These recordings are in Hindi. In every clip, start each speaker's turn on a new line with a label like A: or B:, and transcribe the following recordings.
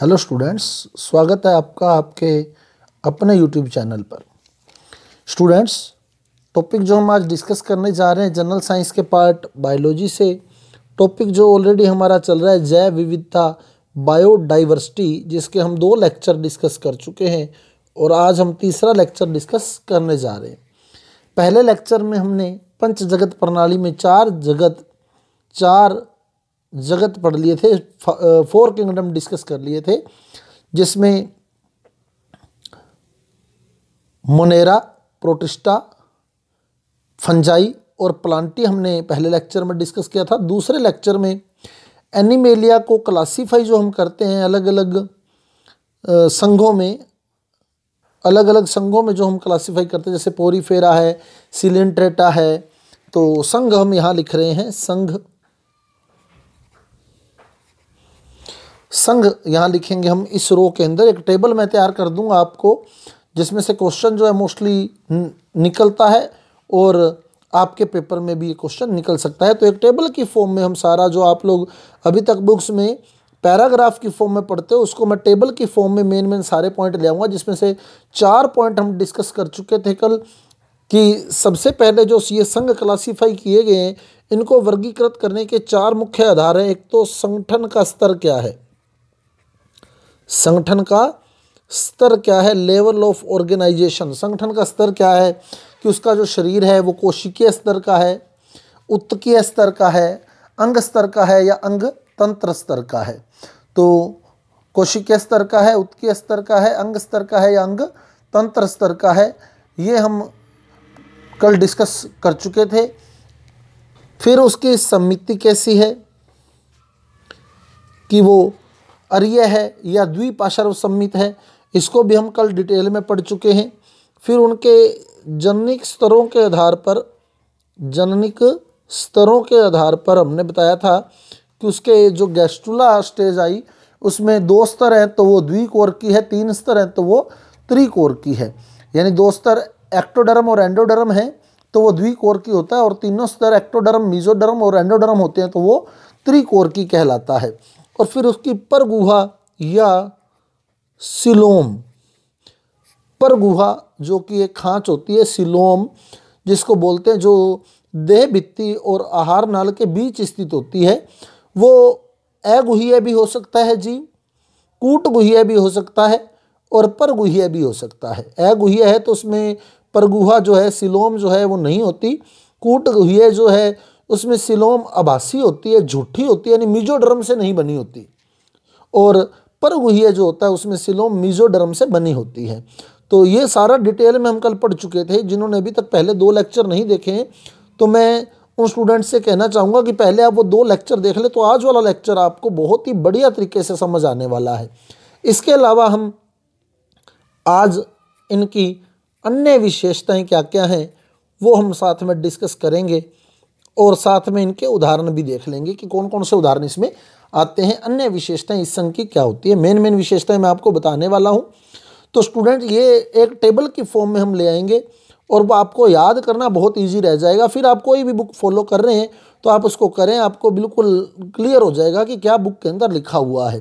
A: हेलो स्टूडेंट्स स्वागत है आपका आपके अपने यूट्यूब चैनल पर स्टूडेंट्स टॉपिक जो हम आज डिस्कस करने जा रहे हैं जनरल साइंस के पार्ट बायोलॉजी से टॉपिक जो ऑलरेडी हमारा चल रहा है जैव विविधता बायोडाइवर्सिटी जिसके हम दो लेक्चर डिस्कस कर चुके हैं और आज हम तीसरा लेक्चर डिस्कस करने जा रहे हैं पहले लेक्चर में हमने पंच जगत प्रणाली में चार जगत चार जगत पढ़ लिए थे फोर किंगडम डिस्कस कर लिए थे जिसमें मोनेरा प्रोटिस्टा फंजाई और प्लांटी हमने पहले लेक्चर में डिस्कस किया था दूसरे लेक्चर में एनिमेलिया को क्लासीफाई जो हम करते हैं अलग अलग संघों में अलग अलग संघों में जो हम क्लासीफाई करते हैं जैसे पोरीफेरा है सिलेंट्रेटा है तो संघ हम यहाँ लिख रहे हैं संघ संघ यहाँ लिखेंगे हम इस रो के अंदर एक टेबल मैं तैयार कर दूंगा आपको जिसमें से क्वेश्चन जो है मोस्टली निकलता है और आपके पेपर में भी ये क्वेश्चन निकल सकता है तो एक टेबल की फॉर्म में हम सारा जो आप लोग अभी तक बुक्स में पैराग्राफ की फॉर्म में पढ़ते हो उसको मैं टेबल की फॉर्म में मेन मेन सारे पॉइंट ले आऊँगा जिसमें से चार पॉइंट हम डिस्कस कर चुके थे कल कि सबसे पहले जो ये संघ क्लासीफाई किए गए हैं इनको वर्गीकृत करने के चार मुख्य आधार हैं एक तो संगठन का स्तर क्या है संगठन का स्तर क्या है लेवल ऑफ ऑर्गेनाइजेशन संगठन का स्तर क्या है कि उसका जो शरीर है वो कोशिकीय स्तर का है उत्तकीय स्तर का है अंग स्तर का है या अंग तंत्र स्तर का है तो कोशिकीय स्तर का है उत्तकीय स्तर का है अंग स्तर का है या अंग तंत्र स्तर का है ये हम कल डिस्कस कर चुके थे फिर उसकी समिति कैसी है कि वो अर्य है या द्विपाशर्व सम्मित है इसको भी हम कल डिटेल में पढ़ चुके हैं फिर उनके जननिक स्तरों के आधार पर जननिक स्तरों के आधार पर हमने बताया था कि उसके जो गैस्ट्रुला स्टेज आई उसमें दो स्तर हैं तो वो द्विकोर की है तीन स्तर हैं तो वो त्रिकोर की है यानी दो स्तर एक्टोडर्म और एंडोडर्म है तो वो द्विकोर की होता है और तीनों स्तर एक्टोडर्म मीजोडर्म और एंडोडर्म होते हैं तो वो त्रिकोर की कहलाता है और फिर उसकी परगुहा या सिलोम परगुहा जो कि एक खाँच होती है सिलोम जिसको बोलते हैं जो देह भित्ती और आहार नाल के बीच स्थित होती है वो अगुहिया भी हो सकता है जी कूट गुहिया भी हो सकता है और परगुहिया भी हो सकता है अगुहिया है तो उसमें परगुहा जो है सिलोम जो है वो नहीं होती कूट गुहिया जो है उसमें सिलोम आभासी होती है झूठी होती है यानी मिजोडर्म से नहीं बनी होती और परगुहिया जो होता है उसमें सिलोम मिजोडर्म से बनी होती है तो ये सारा डिटेल में हम कल पढ़ चुके थे जिन्होंने अभी तक पहले दो लेक्चर नहीं देखे हैं तो मैं उन स्टूडेंट्स से कहना चाहूँगा कि पहले आप वो दो लेक्चर देख ले तो आज वाला लेक्चर आपको बहुत ही बढ़िया तरीके से समझ आने वाला है इसके अलावा हम आज इनकी अन्य विशेषताएं क्या क्या हैं वो हम साथ में डिस्कस करेंगे और साथ में इनके उदाहरण भी देख लेंगे कि कौन कौन से उदाहरण इसमें आते हैं अन्य विशेषताएं इस संघ की क्या होती है मेन मेन विशेषताएं मैं आपको बताने वाला हूँ तो स्टूडेंट ये एक टेबल की फॉर्म में हम ले आएंगे और वो आपको याद करना बहुत ईजी रह जाएगा फिर आप कोई भी बुक फॉलो कर रहे हैं तो आप उसको करें आपको बिल्कुल क्लियर हो जाएगा कि क्या बुक के अंदर लिखा हुआ है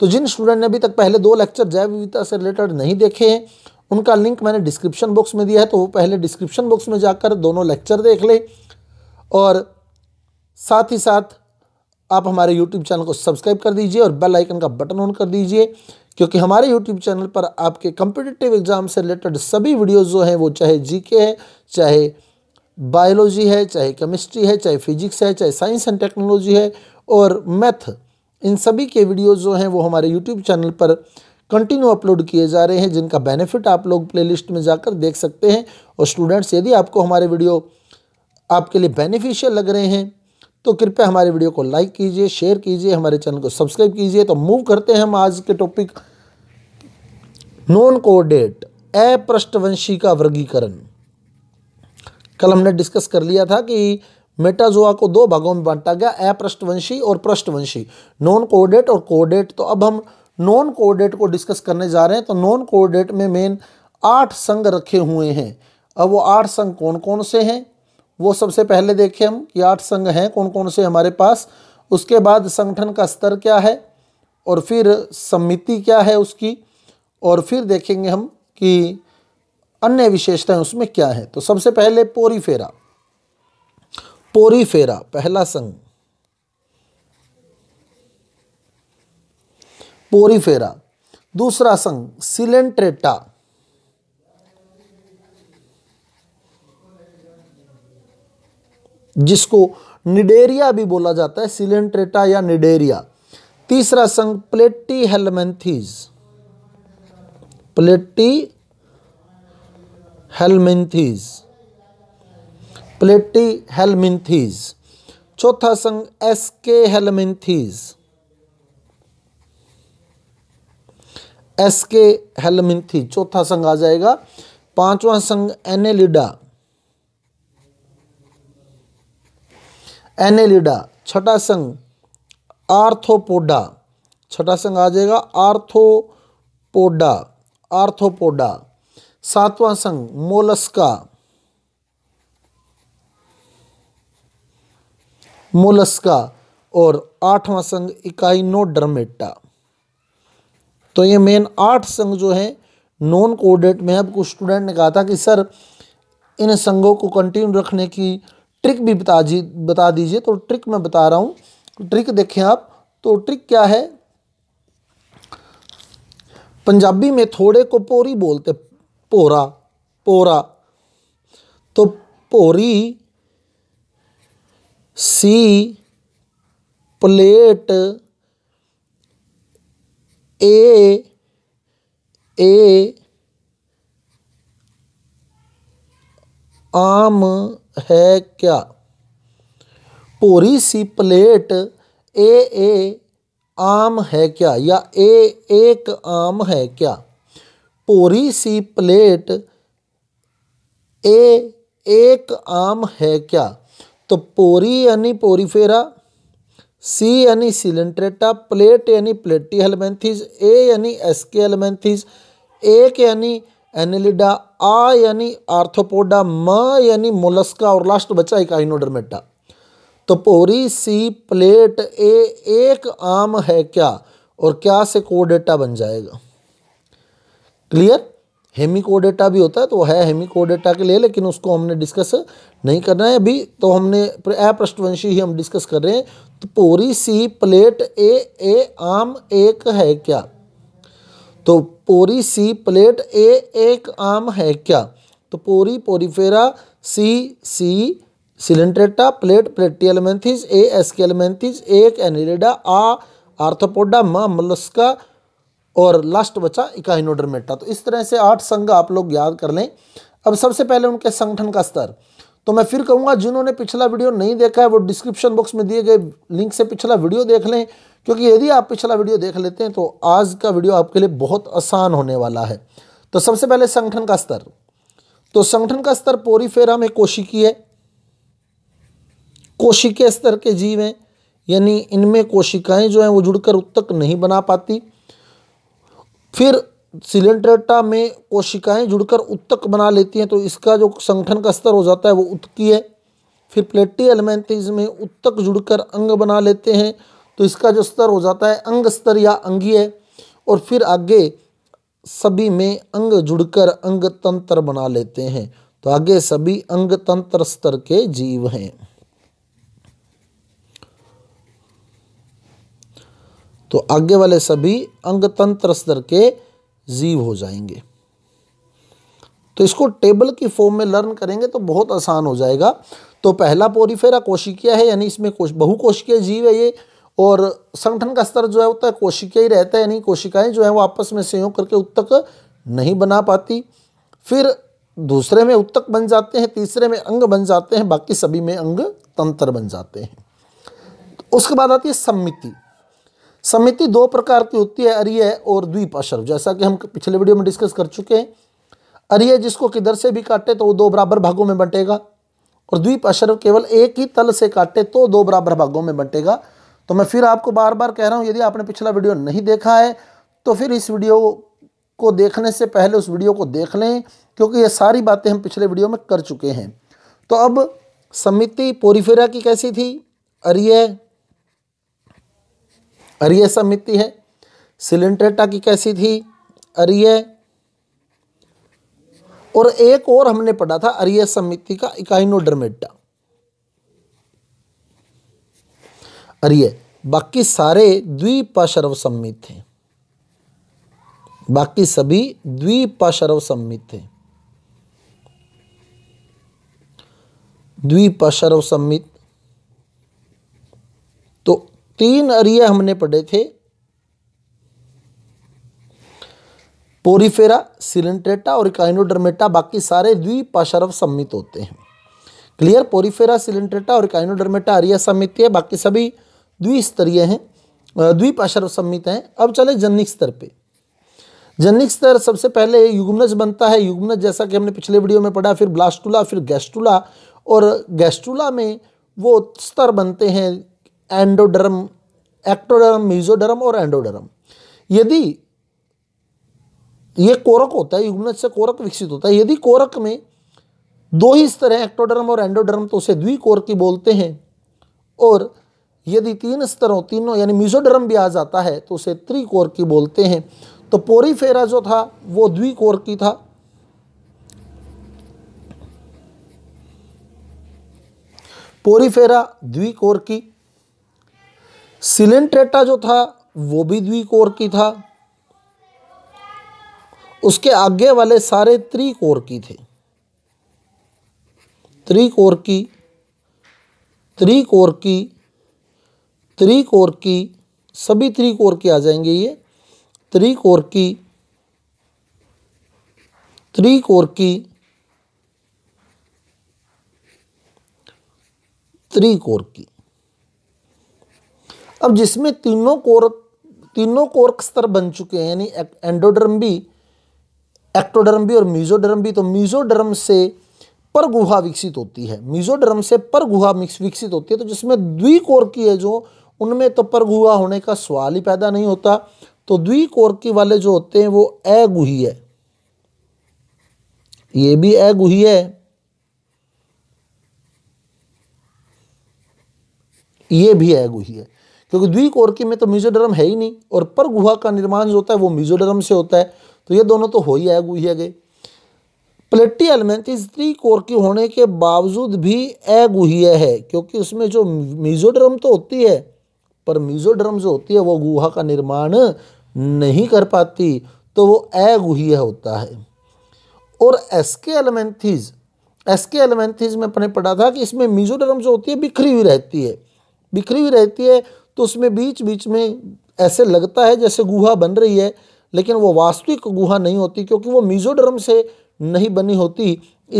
A: तो जिन स्टूडेंट ने अभी तक पहले दो लेक्चर जैव विविधता से रिलेटेड नहीं देखे हैं उनका लिंक मैंने डिस्क्रिप्शन बॉक्स में दिया है तो वो पहले डिस्क्रिप्शन बॉक्स में जाकर दोनों लेक्चर देख लें और साथ ही साथ आप हमारे YouTube चैनल को सब्सक्राइब कर दीजिए और बेल आइकन का बटन ऑन कर दीजिए क्योंकि हमारे YouTube चैनल पर आपके कम्पिटिटिव एग्ज़ाम से रिलेटेड सभी वीडियोज़ जो हैं वो चाहे जीके है चाहे बायोलॉजी है चाहे केमिस्ट्री है चाहे फिजिक्स है चाहे साइंस एंड टेक्नोलॉजी है और मैथ इन सभी के वीडियोज़ जो हैं वो हमारे यूट्यूब चैनल पर कंटिन्यू अपलोड किए जा रहे हैं जिनका बेनिफिट आप लोग प्ले में जाकर देख सकते हैं और स्टूडेंट्स यदि आपको हमारे वीडियो आपके लिए बेनिफिशियल लग रहे हैं तो कृपया हमारे वीडियो को लाइक कीजिए शेयर कीजिए हमारे चैनल को सब्सक्राइब कीजिए तो मूव करते हैं हम आज के टॉपिक नॉन कोडेट अपृष्ठवंशी का वर्गीकरण कल हमने डिस्कस कर लिया था कि मेटाजोआ को दो भागों में बांटा गया अपृष्ठवंशी और पृष्ठवंशी नॉन कोडेट और कोडेट तो अब हम नॉन कोडेट को डिस्कस करने जा रहे हैं तो नॉन कोडेट में मेन आठ संघ रखे हुए हैं अब वो आठ संघ कौन कौन से हैं वो सबसे पहले देखें हम कि आठ संघ हैं कौन कौन से हमारे पास उसके बाद संगठन का स्तर क्या है और फिर समिति क्या है उसकी और फिर देखेंगे हम कि अन्य विशेषताएं उसमें क्या है तो सबसे पहले पोरी फेरा पोरी फेरा पहला संघ पोरी फेरा दूसरा संघ सिलेंट्रेटा जिसको निडेरिया भी बोला जाता है सिलेंट्रेटा या निडेरिया तीसरा संघ प्लेटी हेलमेंथीज प्लेटी हेलमेंथीज प्लेटी हेलमिंथीज चौथा संघ एस के हेलमिंथीज एसके हेलमिंथीज चौथा संघ आ जाएगा पांचवा संघ एनेलिडा एनेलिडा छठा संघ आर्थोपोडा छठा संघ आ जाएगा आर्थोपोडा आर्थोपोडा सातवां संघ मोलस्का मोलस्का और आठवां संघ इकाई नो तो ये मेन आठ संघ जो है नॉन कोडेट में अब कुछ स्टूडेंट ने कहा था कि सर इन संघों को कंटिन्यू रखने की ट्रिक भी बता जी बता दीजिए तो ट्रिक मैं बता रहा हूँ ट्रिक देखें आप तो ट्रिक क्या है पंजाबी में थोड़े को पोरी बोलते पोरा पोरा तो पोरी सी प्लेट ए ए आम है क्या भूरी सी प्लेट ए ए आम है क्या या ए एक आम है क्या भूरी सी प्लेट ए एक आम है क्या तो पोरी यानी पोरीफेरा सी यानी सिलेंट्रेटा प्लेट यानी प्लेटी एलमेंथिस ए यानी एसके एलमेंथिस एक यानी एनिलिडा आ यानी आर्थोपोडा म यानी मोलस्का और लास्ट बचा एक आइनोडर्मेटा तो पोरी सी प्लेट ए एक आम है क्या और क्या से कोडेटा बन जाएगा क्लियर हेमिकोडेटा भी होता है तो है हेमिकोडेटा के लिए लेकिन उसको हमने डिस्कस नहीं करना है अभी तो हमने अपृष्ठवंशी ही हम डिस्कस कर रहे हैं तो पोरी सी प्लेट ए ए आम एक है क्या तो पोरी सी प्लेट ए एक आम है क्या तो पोरी पोरीफेरा सी सी Coelenterata Platyhelminthes Aschelminthes एक एनिरिडा आ आर्थोपोडा म मलस्का और लास्ट बचा इकाइनोडरमेटा तो इस तरह से आठ संघ आप लोग याद कर लें अब सबसे पहले उनके संगठन का स्तर तो मैं फिर कहूँगा जिन्होंने पिछला वीडियो नहीं देखा है वो डिस्क्रिप्शन बॉक्स में दिए गए लिंक से पिछला वीडियो देख लें क्योंकि यदि आप पिछला वीडियो देख लेते हैं तो आज का वीडियो आपके लिए बहुत आसान होने वाला है तो सबसे पहले संगठन का स्तर तो संगठन का स्तर पोरीफेरा में कोशिकी है कोशिकीय स्तर के जीव हैं यानी इनमें कोशिकाएं जो हैं वो जुड़कर उत्तक नहीं बना पाती फिर सिलेंड्रेटा में कोशिकाएं जुड़कर उत्तक बना लेती हैं तो इसका जो संगठन का स्तर हो जाता है वो है फिर प्लेटी एलिमेंटीज में उत्तक जुड़कर अंग बना लेते हैं तो इसका जो स्तर हो जाता है अंग स्तर या अंगीय और फिर आगे सभी में अंग जुड़कर अंग तंत्र बना लेते हैं तो आगे सभी अंग तंत्र स्तर के जीव हैं तो आगे वाले सभी अंग तंत्र स्तर के जीव हो जाएंगे तो इसको टेबल की फॉर्म में लर्न करेंगे तो बहुत आसान हो जाएगा तो पहला पोरीफेरा कोशिकीय है यानी इसमें कोश बहुकोशिकीय जीव है ये और संगठन का स्तर जो है वो तो कोशिका ही रहता है यानी कोशिकाएं जो है वो आपस में संयोग करके उत्तक नहीं बना पाती फिर दूसरे में उत्तक बन जाते हैं तीसरे में अंग बन जाते हैं बाकी सभी में अंग तंत्र बन जाते हैं उसके बाद आती है सम्मिति समिति दो प्रकार की होती है अरिय और द्वीप अशर्व जैसा कि हम पिछले वीडियो में डिस्कस कर चुके हैं अरिय जिसको किधर से भी काटे तो वो दो बराबर भागों में बंटेगा और द्वीप अशर्व केवल एक ही तल से काटे तो दो बराबर भागों में बंटेगा तो मैं फिर आपको बार बार कह रहा हूँ यदि आपने पिछला वीडियो नहीं देखा है तो फिर इस वीडियो को देखने से पहले उस वीडियो को देख लें क्योंकि ये सारी बातें हम पिछले वीडियो में कर चुके हैं तो अब समिति पोरीफेरा की कैसी थी अरिय अरिय समिति है सिलेंट्रेटा की कैसी थी अरिय और एक और हमने पढ़ा था अरिय समिति का इकाइनोडर्मेटा अरिय बाकी सारे द्विपाशरव सम्मित थे बाकी सभी द्विपाशरव सम्मित थे द्विपाशरव सम्मित तो तीन अरिय हमने पढ़े थे पोरिफेरा सिलेंट्रेटा और काइनोडर्मेटा बाकी सारे द्विपाशरव सम्मित होते हैं क्लियर पोरिफेरा सिलेंट्रेटा और काइनोडर्मेटा अरिया सम्मित है बाकी सभी द्विस्तरीय हैं द्विपाशर सम्मित हैं अब चले जनिक स्तर पे जनिक स्तर सबसे पहले युग्मनज बनता है युग्मनज जैसा कि हमने पिछले वीडियो में पढ़ा फिर ब्लास्टूला फिर गैस्टूला और गैस्टुला में वो स्तर बनते हैं एंडोडरम एक्टोडरम मिजोडरम और एंडोडरम यदि ये कोरक होता है युग्मनज से कोरक विकसित होता है यदि कोरक में दो ही स्तर हैं एक्टोडरम और एंडोडरम तो उसे की बोलते हैं और यदि तीन स्तरों तीनों यानी मिजोडरम भी आ जाता है तो उसे त्रिकोर की बोलते हैं तो पोरीफेरा जो था वो द्विकोर की था पोरीफेरा द्विकोर की सिलेंट्रेटा जो था वो भी द्विकोर की था उसके आगे वाले सारे त्रिकोर की थे त्रिकोर की त्रिकोर की त्रिकोर की सभी त्रिकोर के आ जाएंगे ये त्रिकोर की त्रिकोर की त्रिकोर की अब जिसमें तीनों कोर तीनों कोर्क स्तर बन चुके हैं यानी एंडोडर्म भी एक्टोडर्म भी और मीजोडर्म भी तो मीजोडर्म से पर गुहा विकसित होती है मीजोडर्म से पर गुहा विकसित होती है तो जिसमें द्विकोर की है जो उनमें तो परगुआ होने का सवाल ही पैदा नहीं होता तो द्विकोर्की वाले जो होते हैं वो अगुही है ये भी अगुही है ये भी अगुही है क्योंकि द्विकोर्की में तो म्यूजोडरम है ही नहीं और परगुहा का निर्माण जो होता है वो म्यूजोडरम से होता है तो ये दोनों तो हो ही अगुही है गए प्लेटी एलिमेंटिस त्रिकोर्की होने के बावजूद भी अगुह्य है क्योंकि उसमें जो मिजोड्रम तो होती है पर मीजोड्रम जो होती है वो गुहा का निर्माण नहीं कर पाती तो वो अगुहीय होता है और एसके एलमेंथीज एसके एलमेंथीज में अपने पढ़ा था कि इसमें मीजोड्रम जो होती है बिखरी हुई रहती है बिखरी हुई रहती है तो उसमें बीच बीच में ऐसे लगता है जैसे गुहा बन रही है लेकिन वो वास्तविक गुहा नहीं होती क्योंकि वो मीजोड्रम से नहीं बनी होती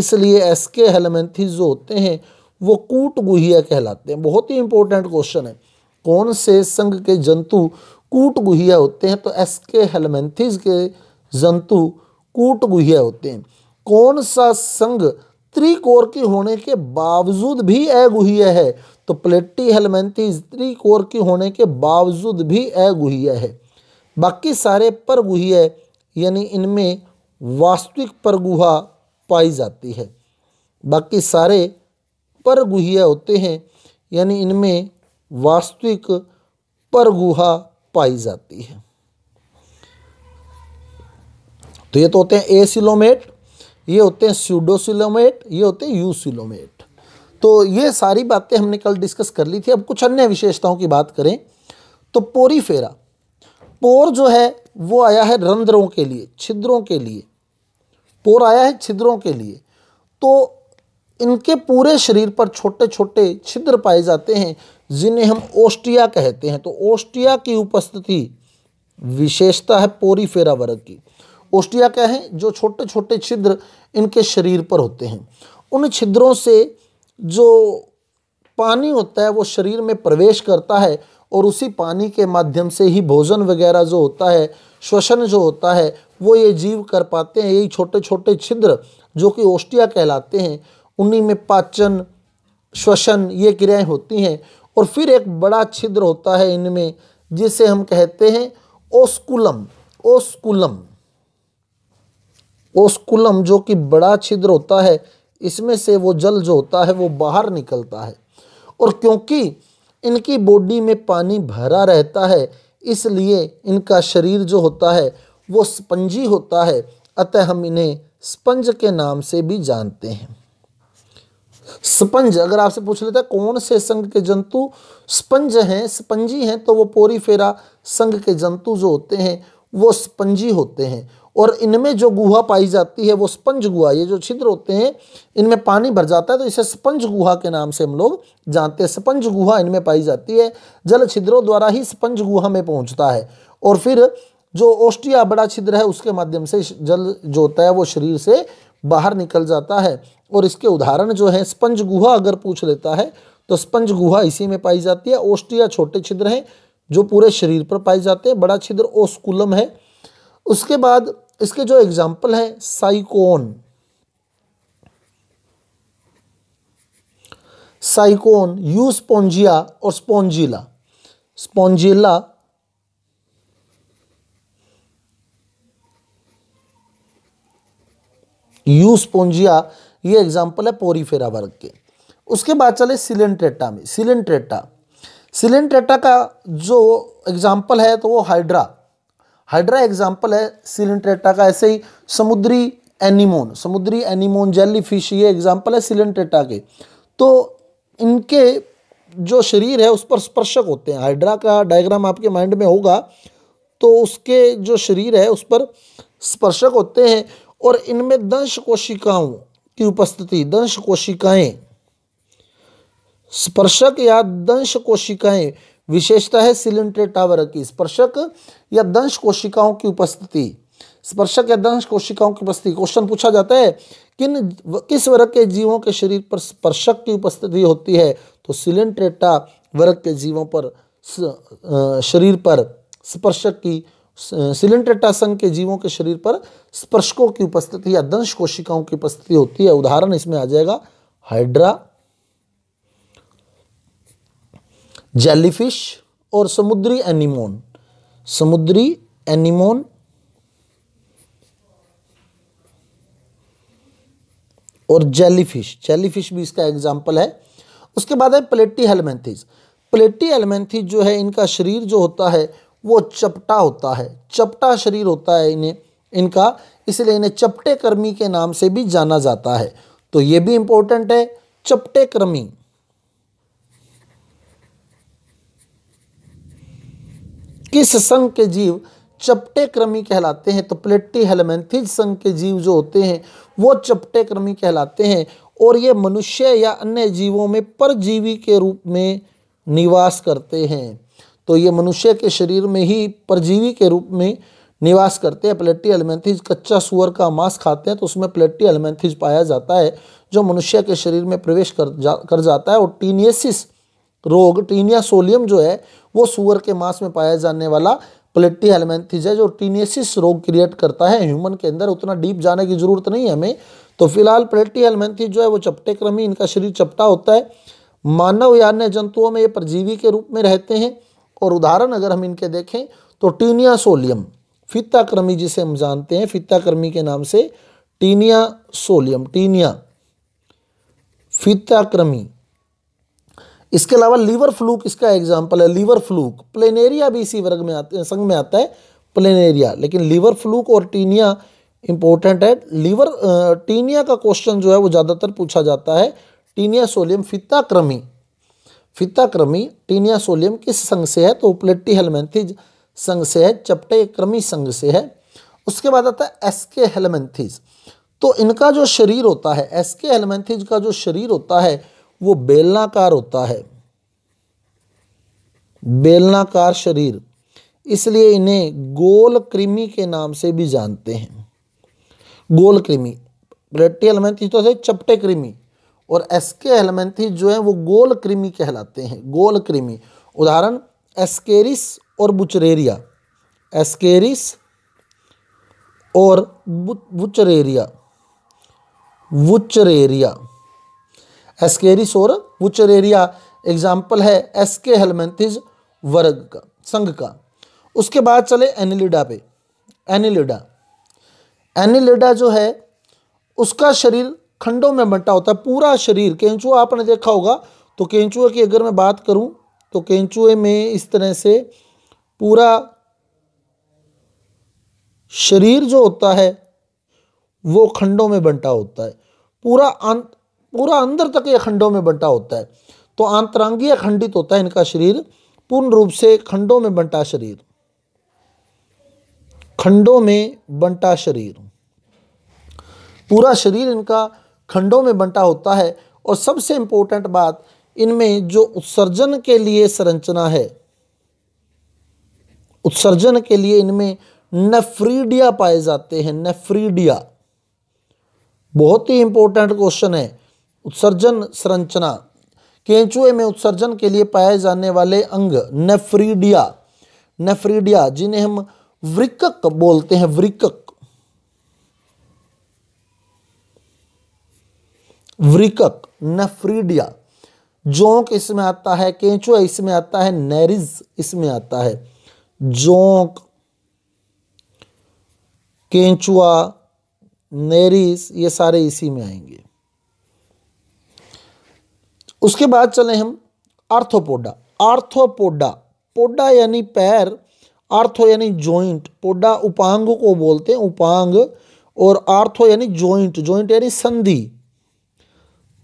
A: इसलिए एसके हेलमेंथीज जो होते हैं वो कूट गुहिया कहलाते हैं बहुत ही इंपॉर्टेंट क्वेश्चन है कौन से संघ के जंतु कूट गुहिया होते हैं तो एस के हेलमेंथिस के जंतु कूट गुहिया होते हैं कौन सा संघ त्रिकोर की होने के बावजूद भी अगुहिया है तो प्लेटी हेलमेंथिस त्रिकोर की होने के बावजूद भी अगुहिया है बाकी सारे परगुहिय यानी इनमें वास्तविक परगुहा पाई जाती है बाकी सारे परगुहिया होते हैं यानी इनमें वास्तविक परगुहा पाई जाती है तो ये तो होते हैं ए सिलोमेट ये होते हैं स्यूडोसिलोमेट ये होते हैं यू सिलोमेट तो ये सारी बातें हमने कल डिस्कस कर ली थी अब कुछ अन्य विशेषताओं की बात करें तो पोरीफेरा पोर जो है वो आया है रंध्रों के लिए छिद्रों के लिए पोर आया है छिद्रों के लिए तो इनके पूरे शरीर पर छोटे छोटे छिद्र पाए जाते हैं जिन्हें हम ओस्टिया कहते हैं तो ओस्टिया की उपस्थिति विशेषता है पोरीफेरा वर्ग की ओस्टिया क्या है जो छोटे छोटे छिद्र इनके शरीर पर होते हैं उन छिद्रों से जो पानी होता है वो शरीर में प्रवेश करता है और उसी पानी के माध्यम से ही भोजन वगैरह जो होता है श्वसन जो होता है वो ये जीव कर पाते हैं यही छोटे छोटे छिद्र जो कि ओस्टिया कहलाते हैं उन्हीं में पाचन श्वसन ये क्रियाएं होती हैं और फिर एक बड़ा छिद्र होता है इनमें जिसे हम कहते हैं ओस्कुलम ओस्कुलम ओस्कुलम जो कि बड़ा छिद्र होता है इसमें से वो जल जो होता है वो बाहर निकलता है और क्योंकि इनकी बॉडी में पानी भरा रहता है इसलिए इनका शरीर जो होता है वो स्पंजी होता है अतः हम इन्हें स्पंज के नाम से भी जानते हैं स्पंज अगर आपसे पूछ लेता है कौन से संघ के जंतु स्पंज हैं स्पंजी हैं तो वो पोरी फेरा संघ के जंतु जो होते हैं वो स्पंजी होते हैं और इनमें जो गुहा पाई जाती है वो स्पंज गुहा ये जो छिद्र होते हैं इनमें पानी भर जाता है तो इसे स्पंज गुहा के नाम से हम लोग जानते हैं स्पंज गुहा इनमें पाई जाती है जल छिद्रों द्वारा ही स्पंज गुहा में पहुंचता है और फिर जो ओस्टिया बड़ा छिद्र है उसके माध्यम से जल जो होता है वो शरीर से बाहर निकल जाता है और इसके उदाहरण जो है स्पंज गुहा अगर पूछ लेता है तो स्पंज गुहा इसी में पाई जाती है ओस्टिया छोटे छिद्र हैं जो पूरे शरीर पर पाए जाते हैं बड़ा छिद्र ओस्कुलम है उसके बाद इसके जो एग्जाम्पल हैं साइकोन साइकोन यू स्पोंजिया और स्पोंजिला स्पॉन्जिला यू स्पोंजिया ये एग्जाम्पल है पोरीफेरा वर्ग के उसके बाद चले सिलेंट्रेटा में सिलेंट्रेटा सिलेंट्रेटा का जो एग्जाम्पल है तो वो हाइड्रा हाइड्रा एग्जाम्पल है सिलेंट्रेटा का ऐसे ही समुद्री एनिमोन समुद्री एनिमोन जेली फिश ये एग्जाम्पल है सिलेंट्रेटा के तो इनके जो शरीर है उस पर स्पर्शक होते हैं हाइड्रा का डायग्राम आपके माइंड में होगा तो उसके जो शरीर है उस पर स्पर्शक होते हैं और इनमें दंश कोशिकाओं की उपस्थिति दंश कोशिकाएं स्पर्शक या दंश कोशिकाएं विशेषता है टावर की स्पर्शक या दंश कोशिकाओं की उपस्थिति स्पर्शक या दंश कोशिकाओं की उपस्थिति क्वेश्चन पूछा जाता है किन किस वर्ग के जीवों के शरीर पर स्पर्शक की उपस्थिति होती है तो सिलेंट्रेटा वर्ग के जीवों पर शरीर पर स्पर्शक की सिलेंटेटा संघ के जीवों के शरीर पर स्पर्शकों की उपस्थिति या दंश कोशिकाओं की उपस्थिति होती है उदाहरण इसमें आ जाएगा हाइड्रा जेलीफिश और समुद्री एनिमोन समुद्री एनिमोन और जेलीफिश जेलीफिश भी इसका एग्जाम्पल है उसके बाद है प्लेटी हेलमेंथीज प्लेटी हेलमेंथीज जो है इनका शरीर जो होता है वो चपटा होता है चपटा शरीर होता है इन्हें इनका इसलिए इन्हें चपटे कर्मी के नाम से भी जाना जाता है तो ये भी इंपॉर्टेंट है चपटे कर्मी किस संघ के जीव चपटे क्रमी कहलाते हैं तो प्लेट्टी हेलमेंथिज संघ के जीव जो होते हैं वो चपटे क्रमी कहलाते हैं और ये मनुष्य या अन्य जीवों में परजीवी के रूप में निवास करते हैं तो ये मनुष्य के शरीर में ही परजीवी के रूप में निवास करते हैं प्लेटी एलमेंथिज कच्चा सुअर का मांस खाते हैं तो उसमें प्लेटी एलमेंथिज पाया जाता है जो मनुष्य के शरीर में प्रवेश कर जा कर जाता है और टीनियसिस रोग टीनिया सोलियम जो है वो सुअर के मांस में पाया जाने वाला प्लेटी एलमेंथिज है जो टीनियसिस रोग क्रिएट करता है ह्यूमन के अंदर उतना डीप जाने की ज़रूरत नहीं है हमें तो फिलहाल प्लेटी एलमेंथिज जो है वो चपटे क्रमी इनका शरीर चपटा होता है मानव या अन्य जंतुओं में ये परजीवी के रूप में रहते हैं और उदाहरण अगर हम इनके देखें तो टीनिया सोलियम फित्ता कर्मी जिसे हम जानते हैं फित्ता कर्मी के नाम से टीनिया सोलियम टीनिया फित्ता कर्मी इसके अलावा लीवर फ्लूक इसका एग्जाम्पल है लीवर फ्लूक प्लेनेरिया भी इसी वर्ग में आते संघ में आता है प्लेनेरिया लेकिन लीवर फ्लूक और टीनिया इंपॉर्टेंट है लीवर टीनिया का क्वेश्चन जो है वो ज़्यादातर पूछा जाता है टीनिया सोलियम फित्ता क्रमी फीता क्रमी टीनिया सोलियम किस संघ से है तो उपलेट्टी हेलमेंथीज संघ से है चपटे क्रमी संघ से है उसके बाद आता है एस के हेलमेंथीज तो इनका जो शरीर होता है एस के हेलमेंथीज का जो शरीर होता है वो बेलनाकार होता है बेलनाकार शरीर इसलिए इन्हें गोल कृमि के नाम से भी जानते हैं गोल कृमि रेट्टी हेलमेंथीज तो चपटे कृमि और एस के हेलमेंथी जो है वो गोल कृमि कहलाते हैं गोल कृमि उदाहरण एस्केरिस और बुचरेरिया एस्केरिस और बुचरेरिया वुचरेरिया एस्केरिस और वुचरेरिया एग्जाम्पल है एसके हेलमेंथिज हेलमेंथिस वर्ग का संघ का उसके बाद चले एनिलिडा पे एनिलिडा एनिलिडा जो है उसका शरीर खंडों में बंटा होता है पूरा शरीर केंचुआ आपने देखा होगा तो केंचुए की अगर मैं बात करूं तो केंचुए में इस तरह से पूरा शरीर जो होता है वो खंडों में बंटा होता है पूरा आं अं, पूरा अंदर तक ये खंडों में बंटा होता है तो आंतरांगीय खंडित होता है इनका शरीर पूर्ण रूप से खंडों में बंटा शरीर खंडों में बंटा शरीर पूरा शरीर इनका खंडों में बंटा होता है और सबसे इम्पोर्टेंट बात इनमें जो उत्सर्जन के लिए संरचना है उत्सर्जन के लिए इनमें नेफ्रीडिया पाए जाते हैं नेफ्रीडिया बहुत ही इंपॉर्टेंट क्वेश्चन है उत्सर्जन संरचना केंचुए में उत्सर्जन के लिए पाए जाने वाले अंग नेफ्रीडिया नेफ्रीडिया जिन्हें हम वृकक बोलते हैं वृकक वृकक नफ्रीडिया जोंक इसमें आता है केंचुआ इसमें आता है नैरिज इसमें आता है जोंक केंचुआ नेरिस ये सारे इसी में आएंगे उसके बाद चले हम आर्थोपोडा आर्थोपोडा पोडा यानी पैर आर्थो यानी जॉइंट पोडा उपांग को बोलते हैं उपांग और आर्थो यानी जॉइंट जॉइंट यानी संधि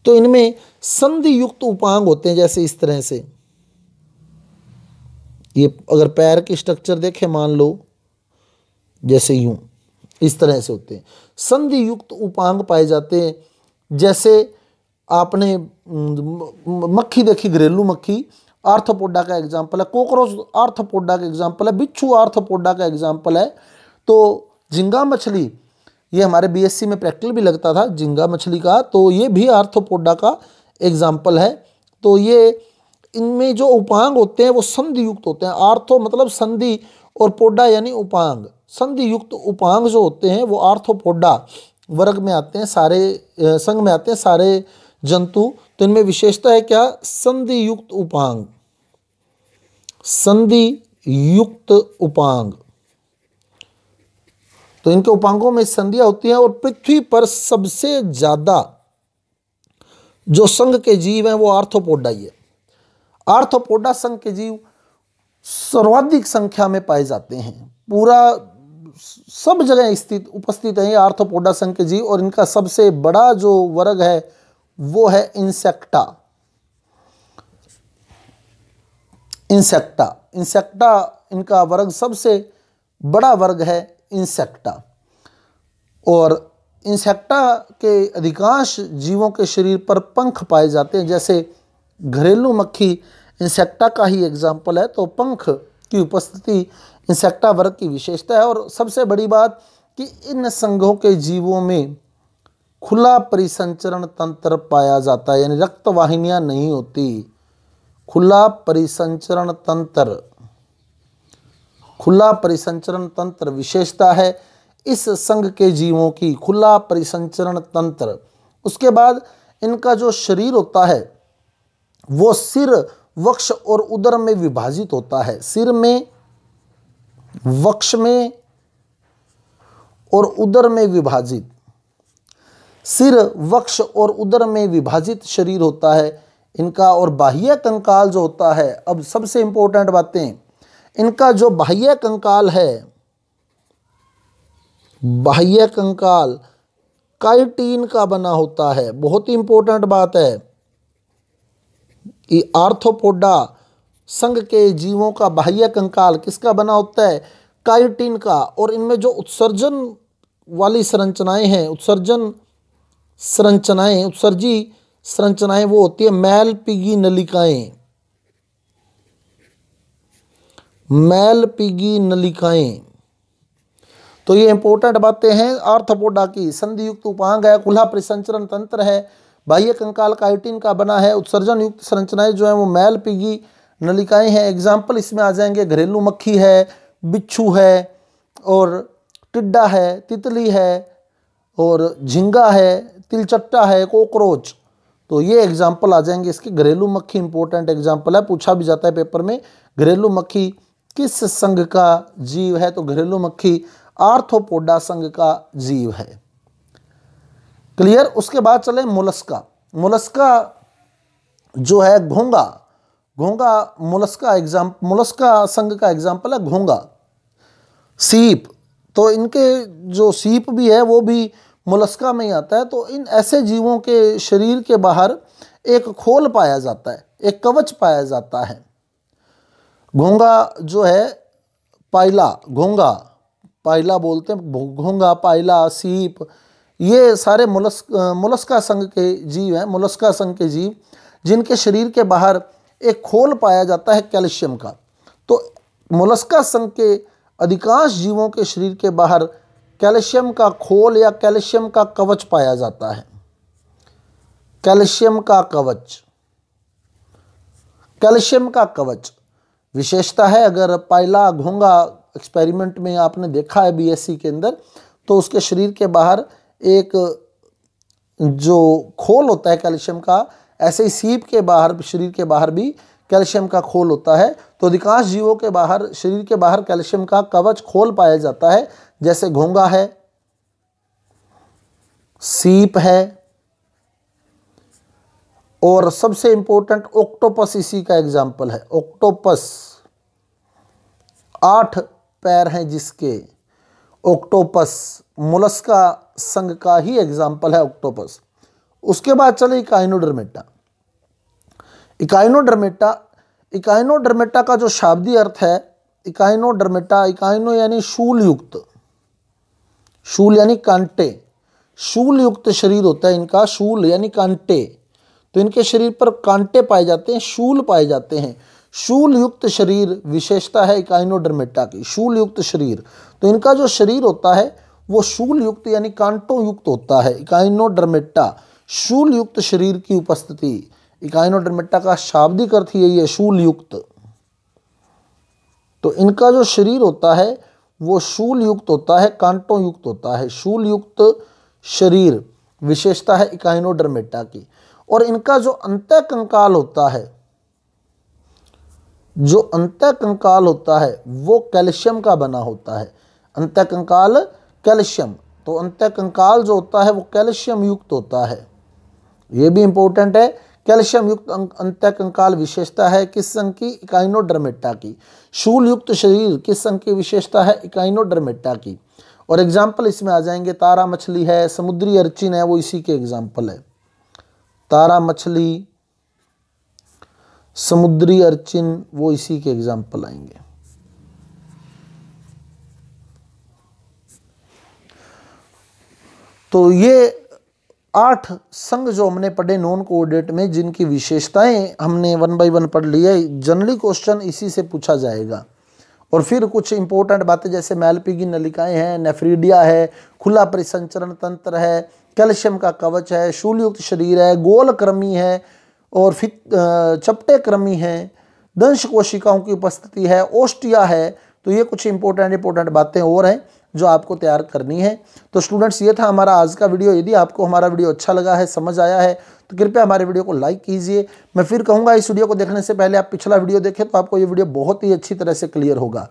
A: तो इनमें संधि युक्त उपांग होते हैं जैसे इस तरह से ये अगर पैर की स्ट्रक्चर देखें मान लो जैसे यूं इस तरह से होते हैं संधि युक्त उपांग पाए जाते हैं जैसे आपने मक्खी देखी घरेलू मक्खी आर्थपोडा का एग्जाम्पल है कोकरोच आर्थपोडा का एग्जाम्पल है बिच्छू आर्थपोडा का एग्जाम्पल है तो झिंगा मछली ये हमारे बीएससी में प्रैक्टिकल भी लगता था झिंगा मछली का तो ये भी आर्थोपोडा का एग्जाम्पल है तो ये इनमें जो उपांग होते हैं वो संधि युक्त होते हैं आर्थो मतलब संधि और पोडा यानी उपांग संधि युक्त उपांग जो होते हैं वो आर्थोपोडा वर्ग में आते हैं सारे संघ में आते हैं सारे जंतु तो इनमें विशेषता है क्या संधि युक्त उपांग संधि युक्त उपांग तो इनके उपांगों में संधियां होती हैं और पृथ्वी पर सबसे ज़्यादा जो संघ के जीव हैं वो आर्थोपोडा ही है आर्थोपोडा संघ के जीव सर्वाधिक संख्या में पाए जाते हैं पूरा सब जगह स्थित उपस्थित हैं आर्थोपोडा संघ के जीव और इनका सबसे बड़ा जो वर्ग है वो है इंसेक्टा इंसेक्टा इंसेक्टा इनका वर्ग सबसे बड़ा वर्ग है इंसेक्टा और इंसेक्टा के अधिकांश जीवों के शरीर पर पंख पाए जाते हैं जैसे घरेलू मक्खी इंसेक्टा का ही एग्जाम्पल है तो पंख की उपस्थिति इंसेक्टा वर्ग की विशेषता है और सबसे बड़ी बात कि इन संघों के जीवों में खुला परिसंचरण तंत्र पाया जाता है यानी रक्त वाहिनियाँ नहीं होती खुला परिसंचरण तंत्र खुला परिसंचरण तंत्र विशेषता है इस संघ के जीवों की खुला परिसंचरण तंत्र उसके बाद इनका जो शरीर होता है वो सिर वक्ष और उदर में विभाजित होता है सिर में वक्ष में और उदर में विभाजित सिर वक्ष और उदर में विभाजित शरीर होता है इनका और बाह्य कंकाल जो होता है अब सबसे इंपॉर्टेंट बातें इनका जो बाह्य कंकाल है बाह्य कंकाल काइटीन का बना होता है बहुत ही इंपॉर्टेंट बात है कि आर्थोपोडा संघ के जीवों का बाह्य कंकाल किसका बना होता है काइटीन का और इनमें जो उत्सर्जन वाली संरचनाएं हैं उत्सर्जन संरचनाएं उत्सर्जी संरचनाएं वो होती है मैल पिगी नलिकाएं मैल पिगी नलिकाएं तो ये इंपॉर्टेंट बातें हैं आर्थपोडा की संधि युक्त उपांग है कुल्हा प्रसंचरण तंत्र है बाह्य कंकाल काइटिन का बना है उत्सर्जन युक्त संरचनाएं जो है वो मैल पिगी नलिकाएं हैं एग्जाम्पल इसमें आ जाएंगे घरेलू मक्खी है बिच्छू है और टिड्डा है तितली है और झिंगा है तिलचट्टा है कोकरोच तो ये एग्जाम्पल आ जाएंगे इसके घरेलू मक्खी इंपॉर्टेंट एग्जाम्पल है पूछा भी जाता है पेपर में घरेलू मक्खी किस संघ का जीव है तो घरेलू मक्खी आर्थोपोडा संघ का जीव है क्लियर उसके बाद चले मोलस्का मोलस्का जो है घोंगा घोंगा मोलस्का एग्जाम मोलस्का संघ का एग्जाम्पल है घोंगा सीप तो इनके जो सीप भी है वो भी मोलस्का में ही आता है तो इन ऐसे जीवों के शरीर के बाहर एक खोल पाया जाता है एक कवच पाया जाता है घोंगा जो है पायला घोंगा पायला बोलते हैं घोंगा पायला सीप ये सारे मोलस्क मुलस्का संघ के जीव हैं मुलस्का संघ के जीव जिनके शरीर के बाहर एक खोल पाया जाता है कैल्शियम का तो मुलस्का संघ के अधिकांश जीवों के शरीर के बाहर कैल्शियम का खोल या कैल्शियम का कवच पाया जाता है कैल्शियम का कवच कैल्शियम का कवच विशेषता है अगर पायला घोंगा एक्सपेरिमेंट में आपने देखा है बीएससी के अंदर तो उसके शरीर के बाहर एक जो खोल होता है कैल्शियम का ऐसे ही सीप के बाहर शरीर के बाहर भी कैल्शियम का खोल होता है तो अधिकांश जीवों के बाहर शरीर के बाहर कैल्शियम का कवच खोल पाया जाता है जैसे घोंगा है सीप है और सबसे इंपॉर्टेंट ऑक्टोपस इसी का एग्जाम्पल है ऑक्टोपस आठ पैर हैं जिसके ऑक्टोपस मुलस्का संघ का ही एग्जाम्पल है ऑक्टोपस उसके बाद चले इकाइनोडर्मेटा इकाइनोडर्मेटा इकाइनोडर्मेटा का जो शाब्दी अर्थ है इकाइनोडर्मेटा इकाइनो यानी शूल युक्त शूल यानी कांटे शूल युक्त शरीर होता है इनका शूल यानी कांटे तो इनके शरीर पर कांटे पाए जाते हैं शूल पाए जाते हैं शूल युक्त शरीर विशेषता है काइनोडर्मेटा की शूल युक्त शरीर तो इनका जो शरीर होता है वो शूल युक्त यानी कांटों युक्त होता है इकाइनोडर्मेटा शूल युक्त शरीर की उपस्थिति इकाइनोडर्मेटा का शाब्दिक अर्थ यही है शूल युक्त तो इनका जो शरीर होता है वो शूल युक्त होता है कांटों युक्त होता है शूल युक्त शरीर विशेषता है इकाइनोडर्मेटा की और इनका जो अंत कंकाल होता है जो अंत कंकाल होता है वो कैल्शियम का बना होता है अंत कंकाल कैल्शियम तो अंत कंकाल जो होता है वो कैल्शियम युक्त होता है ये भी इंपॉर्टेंट है कैल्शियम युक्त अं-, अंत कंकाल विशेषता है किस संघ की इकाइनोडर्मेटा की शूल युक्त शरीर किस संघ की विशेषता है इकाइनोडर्मेटा की और एग्जाम्पल इसमें आ जाएंगे तारा मछली है समुद्री अर्चिन है वो इसी के एग्जाम्पल है तारा मछली समुद्री अर्चिन वो इसी के एग्जाम्पल आएंगे तो ये आठ संघ जो हमने पढ़े नॉन कोऑर्डिनेट में जिनकी विशेषताएं हमने वन बाय वन पढ़ ली है जनरली क्वेश्चन इसी से पूछा जाएगा और फिर कुछ इंपॉर्टेंट बातें जैसे मैलपी की नलिकाएं हैं नेफ्रीडिया है खुला परिसंचरण तंत्र है कैल्शियम का कवच है शूलयुक्त शरीर है गोल क्रमी है और फित चपटे क्रमी है दंश कोशिकाओं की उपस्थिति है ओस्टिया है तो ये कुछ इंपॉर्टेंट इंपॉर्टेंट बातें और हैं जो आपको तैयार करनी है तो स्टूडेंट्स ये था हमारा आज का वीडियो यदि आपको हमारा वीडियो अच्छा लगा है समझ आया है तो कृपया हमारे वीडियो को लाइक कीजिए मैं फिर कहूँगा इस वीडियो को देखने से पहले आप पिछला वीडियो देखें तो आपको ये वीडियो बहुत ही अच्छी तरह से क्लियर होगा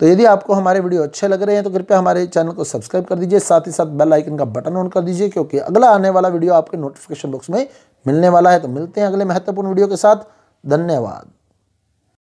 A: तो यदि आपको हमारे वीडियो अच्छे लग रहे हैं तो कृपया हमारे चैनल को सब्सक्राइब कर दीजिए साथ ही साथ बेल आइकन का बटन ऑन कर दीजिए क्योंकि अगला आने वाला वीडियो आपके नोटिफिकेशन बॉक्स में मिलने वाला है तो मिलते हैं अगले महत्वपूर्ण वीडियो के साथ धन्यवाद